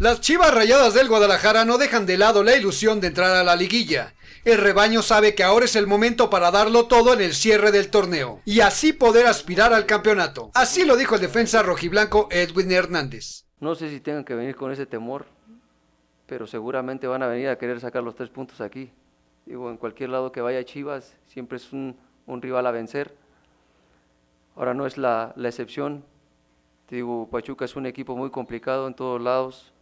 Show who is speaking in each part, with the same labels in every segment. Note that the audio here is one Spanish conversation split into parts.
Speaker 1: Las Chivas Rayadas del Guadalajara no dejan de lado la ilusión de entrar a la liguilla. El rebaño sabe que ahora es el momento para darlo todo en el cierre del torneo y así poder aspirar al campeonato. Así lo dijo el defensa rojiblanco Edwin Hernández.
Speaker 2: No sé si tengan que venir con ese temor, pero seguramente van a venir a querer sacar los tres puntos aquí. Digo, en cualquier lado que vaya Chivas, siempre es un, rival a vencer. Ahora no es la, la excepción. Digo, Pachuca es un equipo muy complicado en todos lados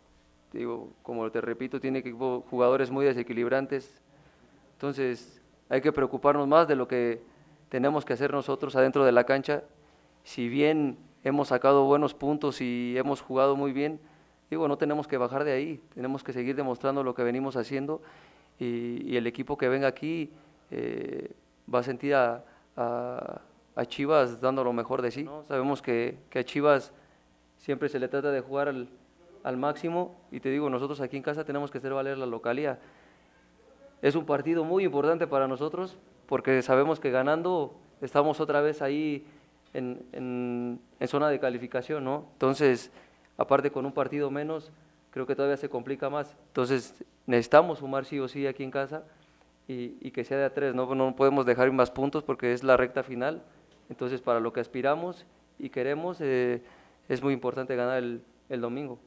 Speaker 2: como te repito, tiene jugadores muy desequilibrantes. Entonces, hay que preocuparnos más de lo que tenemos que hacer nosotros adentro de la cancha. Si bien hemos sacado buenos puntos y hemos jugado muy bien, digo, no tenemos que bajar de ahí, tenemos que seguir demostrando lo que venimos haciendo y, el equipo que venga aquí eh, va a sentir a, Chivas dando lo mejor de sí. Sabemos que a Chivas siempre se le trata de jugar al al máximo y te digo, nosotros aquí en casa tenemos que hacer valer la localidad. Es un partido muy importante para nosotros porque sabemos que ganando estamos otra vez ahí en, zona de calificación, ¿no? Entonces, aparte con un partido menos, creo que todavía se complica más. Entonces, necesitamos sumar sí o sí aquí en casa y, y que sea de a tres, ¿no? no podemos dejar más puntos porque es la recta final. Entonces, para lo que aspiramos y queremos, eh, es muy importante ganar el, el domingo.